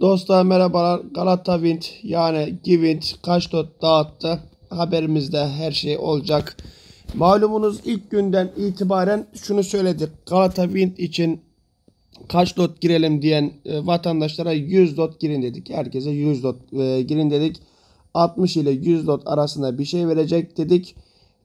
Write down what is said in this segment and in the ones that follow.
Dostlar merhabalar. Galata Wind yani Givind kaç dot dağıttı. Haberimizde her şey olacak. Malumunuz ilk günden itibaren şunu söyledik. Galata Wind için kaç dot girelim diyen e, vatandaşlara 100 dot girin dedik. Herkese 100 dot e, girin dedik. 60 ile 100 dot arasında bir şey verecek dedik.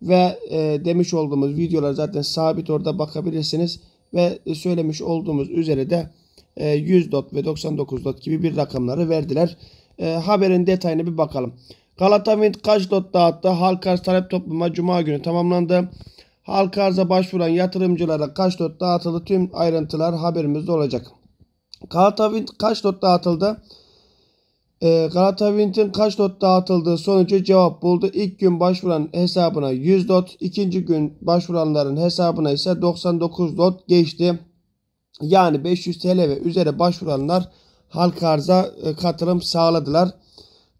Ve e, demiş olduğumuz videolar zaten sabit orada bakabilirsiniz. Ve söylemiş olduğumuz üzere de 100 e, dot ve 99 dot gibi bir rakamları verdiler. E, haberin detayına bir bakalım. Galata Wind kaç dot dağıttı? Halk arz talep topluma cuma günü tamamlandı. Halk arza başvuran yatırımcılara kaç dot dağıtıldı? Tüm ayrıntılar haberimizde olacak. Galata Wind kaç dot dağıtıldı? E, Galata Wind'in kaç dot dağıtıldığı sonucu cevap buldu. İlk gün başvuran hesabına 100 dot, ikinci gün başvuranların hesabına ise 99 dot geçti. Yani 500 TL ve üzere başvuranlar halka arza e, katılım sağladılar.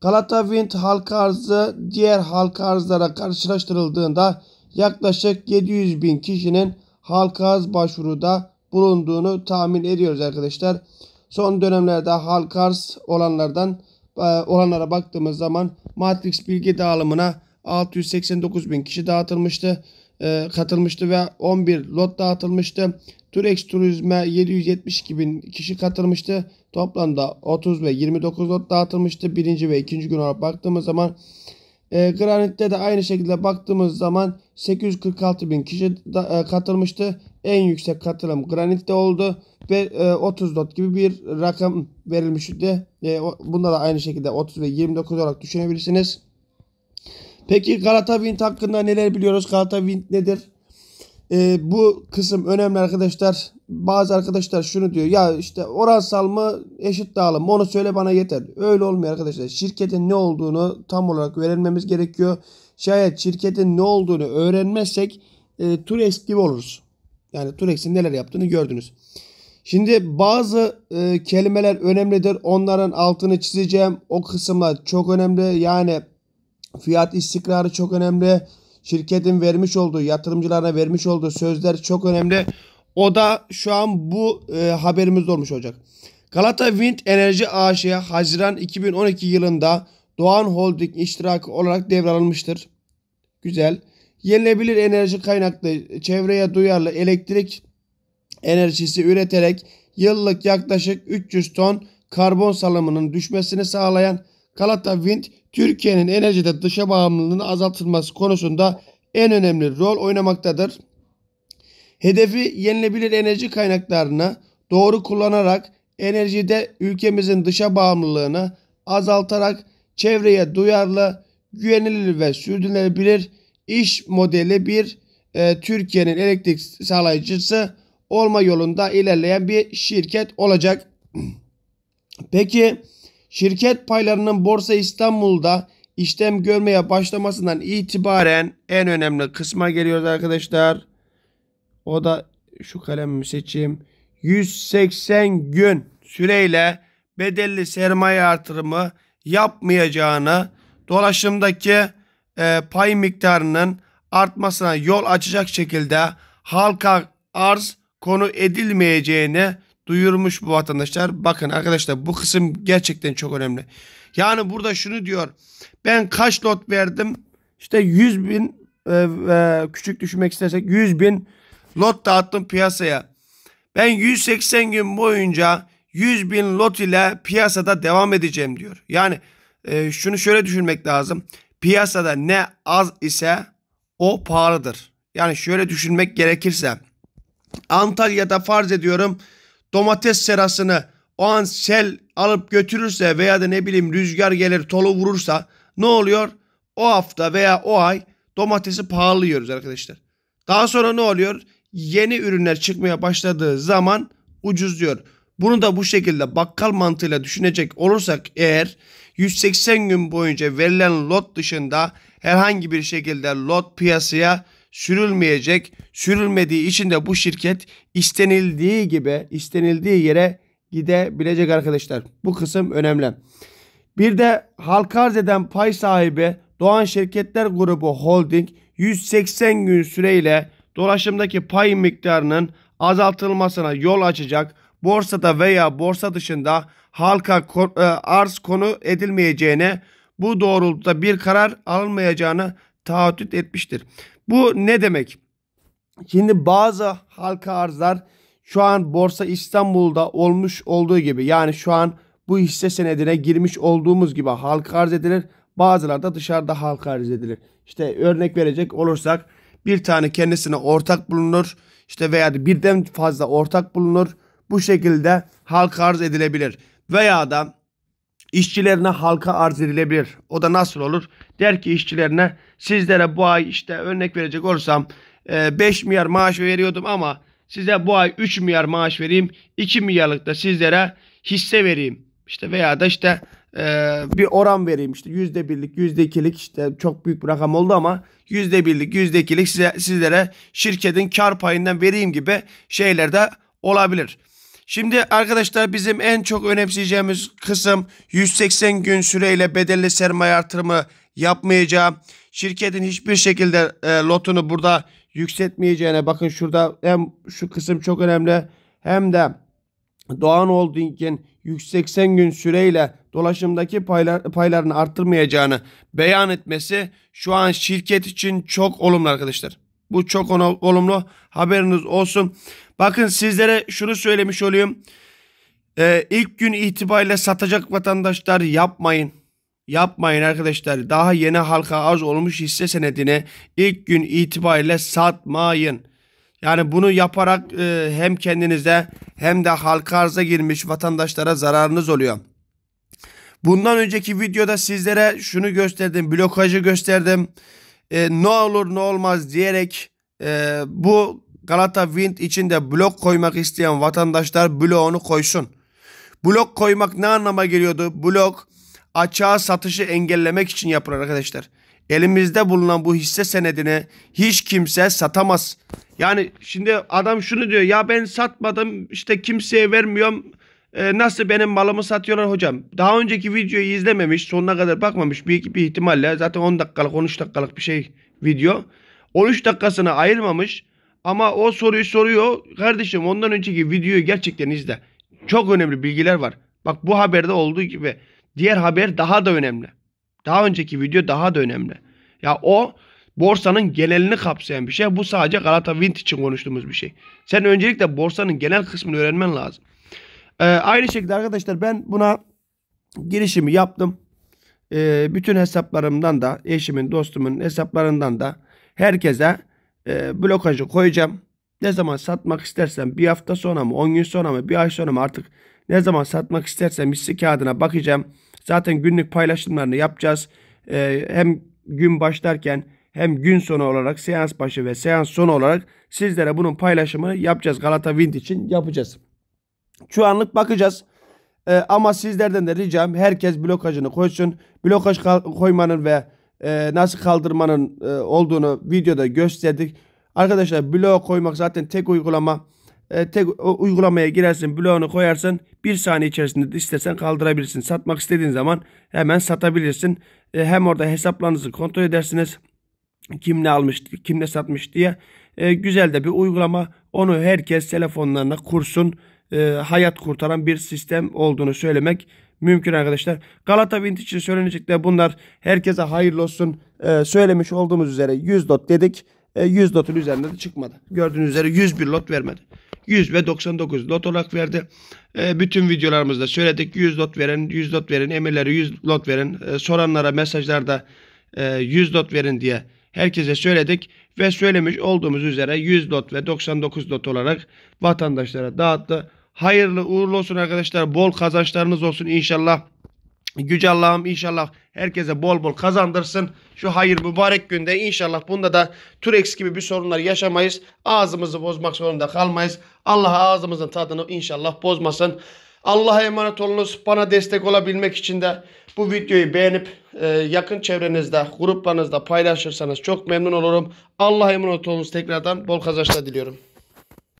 Galata Wind halka arzı diğer halka arzlara karşılaştırıldığında yaklaşık 700 bin kişinin halka arz başvuruda bulunduğunu tahmin ediyoruz arkadaşlar. Son dönemlerde halka arz olanlardan e, olanlara baktığımız zaman Matrix bilgi dağılımına 689 bin kişi dağıtılmıştı, e, katılmıştı ve 11 lot dağıtılmıştı. Turex Turizm'e 772 bin kişi katılmıştı. Toplamda 30 ve 29 lot dağıtılmıştı. Birinci ve ikinci gün olarak baktığımız zaman e, Granit'te de aynı şekilde baktığımız zaman 846 bin kişi da, e, katılmıştı. En yüksek katılım Granit'te oldu ve e, 30 lot gibi bir rakam verilmişti. E, bunda da aynı şekilde 30 ve 29 olarak düşünebilirsiniz. Peki Galata Wind hakkında neler biliyoruz? Galata Wind nedir? e, bu kısım önemli arkadaşlar. Bazı arkadaşlar şunu diyor ya işte oransal mı eşit dağılım onu söyle bana yeter. Öyle olmuyor arkadaşlar. Şirketin ne olduğunu tam olarak öğrenmemiz gerekiyor. Şayet şirketin ne olduğunu öğrenmezsek e, Turex gibi oluruz. Yani Turex'in neler yaptığını gördünüz. Şimdi bazı e, kelimeler önemlidir. Onların altını çizeceğim. O kısımlar çok önemli. Yani fiyat istikrarı çok önemli şirketin vermiş olduğu, yatırımcılarına vermiş olduğu sözler çok önemli. O da şu an bu e, haberimiz olmuş olacak. Galata Wind Enerji AŞ Haziran 2012 yılında Doğan Holding iştirakı olarak devralınmıştır. Güzel. Yenilebilir enerji kaynaklı, çevreye duyarlı elektrik enerjisi üreterek yıllık yaklaşık 300 ton karbon salımının düşmesini sağlayan Galata Wind Türkiye'nin enerjide dışa bağımlılığını azaltılması konusunda en önemli rol oynamaktadır. Hedefi yenilebilir enerji kaynaklarını doğru kullanarak enerjide ülkemizin dışa bağımlılığını azaltarak çevreye duyarlı, güvenilir ve sürdürülebilir iş modeli bir e, Türkiye'nin elektrik sağlayıcısı olma yolunda ilerleyen bir şirket olacak. Peki Şirket paylarının Borsa İstanbul'da işlem görmeye başlamasından itibaren en önemli kısma geliyoruz arkadaşlar. O da şu kalemimi seçeyim. 180 gün süreyle bedelli sermaye artırımı yapmayacağını, dolaşımdaki e, pay miktarının artmasına yol açacak şekilde halka arz konu edilmeyeceğini duyurmuş bu vatandaşlar. Bakın arkadaşlar bu kısım gerçekten çok önemli. Yani burada şunu diyor. Ben kaç lot verdim? İşte 100 bin e, e, küçük düşünmek istersek 100 bin lot dağıttım piyasaya. Ben 180 gün boyunca 100 bin lot ile piyasada devam edeceğim diyor. Yani e, şunu şöyle düşünmek lazım. Piyasada ne az ise o pahalıdır. Yani şöyle düşünmek gerekirse Antalya'da farz ediyorum domates serasını o an sel alıp götürürse veya da ne bileyim rüzgar gelir tolu vurursa ne oluyor? O hafta veya o ay domatesi pahalı yiyoruz arkadaşlar. Daha sonra ne oluyor? Yeni ürünler çıkmaya başladığı zaman ucuz diyor. Bunu da bu şekilde bakkal mantığıyla düşünecek olursak eğer 180 gün boyunca verilen lot dışında herhangi bir şekilde lot piyasaya sürülmeyecek. Sürülmediği için de bu şirket istenildiği gibi istenildiği yere gidebilecek arkadaşlar. Bu kısım önemli. Bir de halka arz eden pay sahibi Doğan Şirketler Grubu Holding 180 gün süreyle dolaşımdaki pay miktarının azaltılmasına yol açacak. Borsada veya borsa dışında halka e, arz konu edilmeyeceğine bu doğrultuda bir karar alınmayacağını taahhüt etmiştir. Bu ne demek? Şimdi bazı halka arzlar şu an Borsa İstanbul'da olmuş olduğu gibi yani şu an bu hisse senedine girmiş olduğumuz gibi halka arz edilir. Bazıları da dışarıda halka arz edilir. İşte örnek verecek olursak bir tane kendisine ortak bulunur. İşte veya birden fazla ortak bulunur. Bu şekilde halka arz edilebilir. Veya da işçilerine halka arz edilebilir. O da nasıl olur? Der ki işçilerine sizlere bu ay işte örnek verecek olsam, 5 e, milyar maaş veriyordum ama size bu ay 3 milyar maaş vereyim 2 milyarlık da sizlere hisse vereyim. İşte veya da işte e, bir oran vereyim işte yüzde birlik yüzde ikilik işte çok büyük bir rakam oldu ama yüzde birlik yüzde ikilik size, sizlere şirketin kar payından vereyim gibi şeyler de olabilir. Şimdi arkadaşlar bizim en çok önemseyeceğimiz kısım 180 gün süreyle bedelli sermaye artırımı yapmayacağım. Şirketin hiçbir şekilde e, lotunu burada yükseltmeyeceğine bakın şurada hem şu kısım çok önemli hem de Doğan Holding'in 180 gün süreyle dolaşımdaki paylar, paylarını arttırmayacağını beyan etmesi şu an şirket için çok olumlu arkadaşlar. Bu çok olumlu haberiniz olsun. Bakın sizlere şunu söylemiş olayım. Ee, ilk gün itibariyle satacak vatandaşlar yapmayın. Yapmayın arkadaşlar. Daha yeni halka az olmuş hisse senedini ilk gün itibariyle satmayın. Yani bunu yaparak e, hem kendinize hem de halka arza girmiş vatandaşlara zararınız oluyor. Bundan önceki videoda sizlere şunu gösterdim. Blokajı gösterdim. E, ne olur ne olmaz diyerek e, bu Galata Wind içinde blok koymak isteyen vatandaşlar bloğunu koysun. Blok koymak ne anlama geliyordu? Blok açığa satışı engellemek için yapılır arkadaşlar. Elimizde bulunan bu hisse senedini hiç kimse satamaz. Yani şimdi adam şunu diyor ya ben satmadım işte kimseye vermiyorum e, nasıl benim malımı satıyorlar hocam. Daha önceki videoyu izlememiş sonuna kadar bakmamış bir, bir ihtimalle zaten 10 dakikalık 13 dakikalık bir şey video. 13 dakikasını ayırmamış ama o soruyu soruyor. Kardeşim ondan önceki videoyu gerçekten izle. Çok önemli bilgiler var. Bak bu haberde olduğu gibi diğer haber daha da önemli. Daha önceki video daha da önemli. Ya o borsanın genelini kapsayan bir şey. Bu sadece Galata Wind için konuştuğumuz bir şey. Sen öncelikle borsanın genel kısmını öğrenmen lazım. Ee, aynı şekilde arkadaşlar ben buna girişimi yaptım. Ee, bütün hesaplarımdan da eşimin, dostumun hesaplarından da herkese e, blokajı koyacağım. Ne zaman satmak istersen bir hafta sonra mı 10 gün sonra mı bir ay sonra mı artık ne zaman satmak istersen hisse kağıdına bakacağım. Zaten günlük paylaşımlarını yapacağız. E, hem gün başlarken hem gün sonu olarak seans başı ve seans sonu olarak sizlere bunun paylaşımını yapacağız. Galata Wind için yapacağız. Şu anlık bakacağız. Ee, ama sizlerden de ricam herkes blokajını koysun. Blokaj koymanın ve e, nasıl kaldırmanın e, olduğunu videoda gösterdik. Arkadaşlar bloğa koymak zaten tek uygulama. E, tek uygulamaya girersin bloğunu koyarsın. Bir saniye içerisinde istersen kaldırabilirsin. Satmak istediğin zaman hemen satabilirsin. E, hem orada hesaplarınızı kontrol edersiniz. Kim ne almış, kim ne satmış diye. E, güzel de bir uygulama. Onu herkes telefonlarına kursun. E, hayat kurtaran bir sistem olduğunu söylemek mümkün arkadaşlar. Galata Vint için söylenecekler bunlar. Herkese hayırlı olsun. Ee, söylemiş olduğumuz üzere 100 lot dedik. E, ee, 100 lotun üzerinde de çıkmadı. Gördüğünüz üzere 101 lot vermedi. 100 ve 99 lot olarak verdi. E, bütün videolarımızda söyledik. 100 lot veren, 100 lot verin emirleri 100 lot verin e, soranlara mesajlarda e, 100 lot verin diye herkese söyledik. Ve söylemiş olduğumuz üzere 100 lot ve 99 lot olarak vatandaşlara dağıttı. Hayırlı uğurlu olsun arkadaşlar. Bol kazançlarınız olsun inşallah. Güce Allah'ım inşallah herkese bol bol kazandırsın. Şu hayır mübarek günde inşallah bunda da Turex gibi bir sorunlar yaşamayız. Ağzımızı bozmak zorunda kalmayız. Allah ağzımızın tadını inşallah bozmasın. Allah'a emanet olunuz. Bana destek olabilmek için de bu videoyu beğenip e, yakın çevrenizde, gruplarınızda paylaşırsanız çok memnun olurum. Allah'a emanet olunuz tekrardan. Bol kazançlar diliyorum.